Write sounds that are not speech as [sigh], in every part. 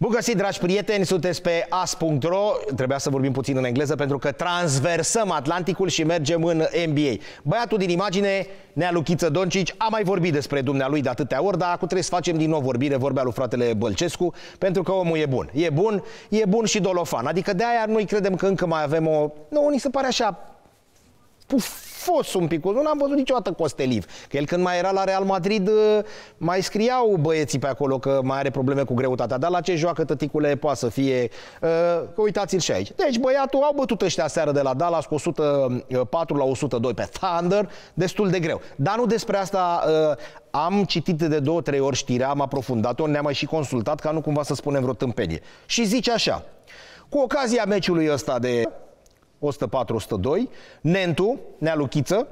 Bun găsit, dragi prieteni, sunteți pe as.ro, trebuia să vorbim puțin în engleză pentru că transversăm Atlanticul și mergem în NBA. Băiatul din imagine, Nea Luchiță Doncici, a mai vorbit despre dumnealui de atâtea ori, dar acum trebuie să facem din nou vorbire, vorbea lui fratele Bălcescu, pentru că omul e bun. E bun, e bun și dolofan, adică de aia noi credem că încă mai avem o... Nu, ni se pare așa pufos un pic. Nu am văzut niciodată Costeliv. Că el când mai era la Real Madrid, uh, mai scriau băieții pe acolo că mai are probleme cu greutatea. Dar la ce joacă tăticule poate să fie... Că uh, uitați-l și aici. Deci băiatul au bătut ăștia seară de la Dallas cu 104 la 102 pe Thunder, destul de greu. Dar nu despre asta uh, am citit de două, trei ori știrea, am aprofundat-o, ne-am mai și consultat ca nu cumva să spunem vreo tâmpenie. Și zice așa, cu ocazia meciului ăsta de 104-102, Nentu, Nealuchiță,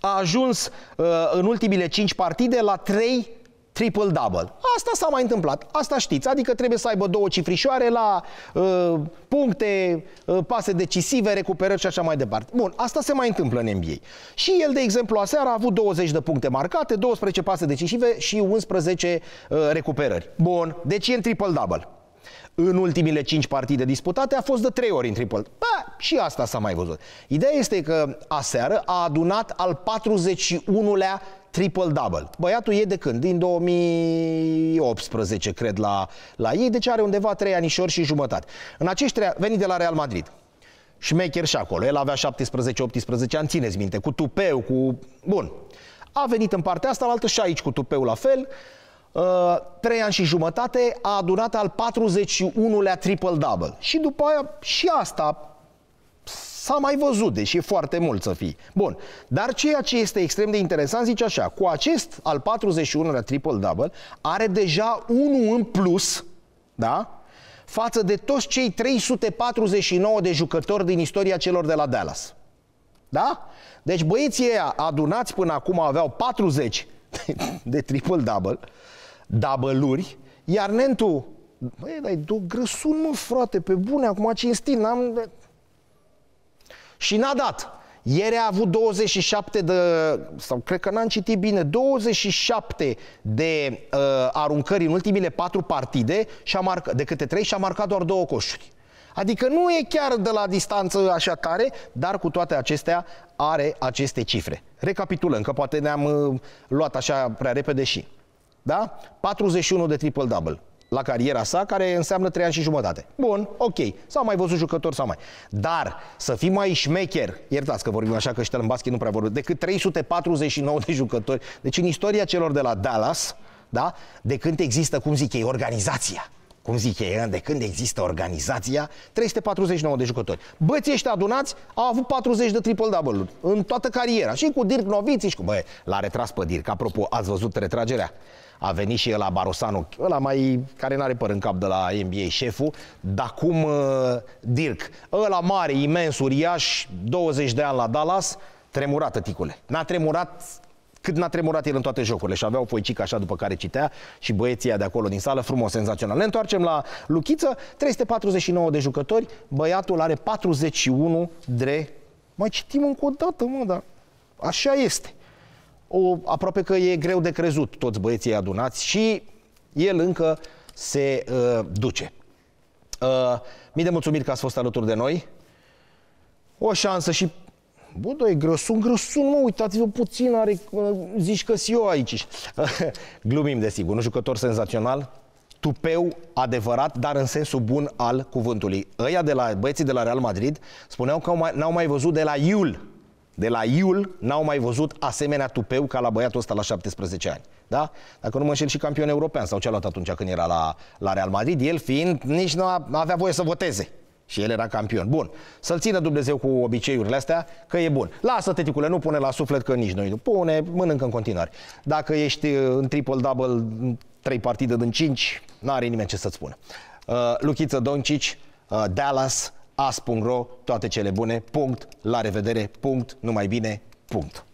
a ajuns uh, în ultimile 5 partide la 3 triple-double. Asta s-a mai întâmplat, asta știți, adică trebuie să aibă două cifrișoare la uh, puncte, uh, pase decisive, recuperări și așa mai departe. Bun, asta se mai întâmplă în NBA. Și el, de exemplu, aseară a avut 20 de puncte marcate, 12 pase decisive și 11 uh, recuperări. Bun, deci e în triple-double. În ultimile cinci partide disputate a fost de trei ori în triple. Ba, și asta s-a mai văzut. Ideea este că aseară a adunat al 41-lea triple-double. Băiatul e de când? Din 2018, cred, la, la ei, deci are undeva trei anișori și jumătate. În acești trei, venit de la Real Madrid, șmecher și acolo. El avea 17-18 ani, țineți minte, cu tupeu, cu... Bun. A venit în partea asta, la altă și aici cu tupeu la fel. Uh, trei ani și jumătate a adunat al 41-lea triple-double. Și după aia și asta s-a mai văzut, deși e foarte mult să fii. Bun, dar ceea ce este extrem de interesant, zice așa, cu acest al 41-lea triple-double are deja unul în plus, da? față de toți cei 349 de jucători din istoria celor de la Dallas. Da? Deci băieții ăia adunați până acum aveau 40 de triple-double, double-uri, iar Nentu, băi, dai do grăsul, mă, frate, pe bune, acum cinstit, n-am... Și n-a dat. Ieri a avut 27 de, sau cred că n-am citit bine, 27 de uh, aruncări în ultimile patru partide și a marcat, de câte trei și a marcat doar două coșuri. Adică nu e chiar de la distanță așa tare, dar cu toate acestea are aceste cifre. Recapitulăm, că poate ne-am uh, luat așa prea repede și. Da? 41 de triple-double la cariera sa, care înseamnă 3 ani și jumătate. Bun, ok, s-au mai văzut jucători sau mai. Dar să fii mai șmecher, iertați că vorbim așa că ăștia în basket nu prea vorbim, decât 349 de jucători. Deci în istoria celor de la Dallas, da? de când există, cum zic ei, organizația cum zic ei, de când există organizația, 349 de jucători. Băieții ăștia adunați au avut 40 de triple double în toată cariera. Și cu Dirk Noviți și cu... băie, l-a retras pe Dirk. Apropo, ați văzut retragerea? A venit și el la Barosanu, ăla mai, care n-are păr în cap de la NBA, șeful, dar cum uh, Dirk, ăla mare, imens, uriaș, 20 de ani la Dallas, tremurată ticule. N-a tremurat cât n-a tremurat el în toate jocurile și avea o foicică așa după care citea și băieții de acolo din sală, frumos, senzațional. Ne întoarcem la Luchiță, 349 de jucători, băiatul are 41 de... Mai citim încă o dată, mă, dar așa este. O, aproape că e greu de crezut toți băieții adunați și el încă se uh, duce. Uh, mii de mulțumiri că ați fost alături de noi. O șansă și Bă, dar e grăsun, grăsun, mă, uitați-vă puțin, are, zici că eu aici. [laughs] Glumim, desigur, un jucător senzațional, tupeu adevărat, dar în sensul bun al cuvântului. Ăia de la, băieții de la Real Madrid spuneau că n-au mai văzut de la Iul, de la Iul n-au mai văzut asemenea tupeu ca la băiatul ăsta la 17 ani. Da? Dacă nu mă înșel și campion european sau ce a luat atunci când era la, la Real Madrid, el fiind nici nu avea voie să voteze. Și el era campion. Bun. Să-l țină Dumnezeu cu obiceiurile astea, că e bun. Lasă, teticule, nu pune la suflet că nici noi nu pune, mănâncă în continuare. Dacă ești uh, în triple-double, trei partide din cinci, n-are nimeni ce să-ți spună. Uh, Luchiță Doncici, uh, Dallas, as.ro, toate cele bune, punct, la revedere, punct, numai bine, punct.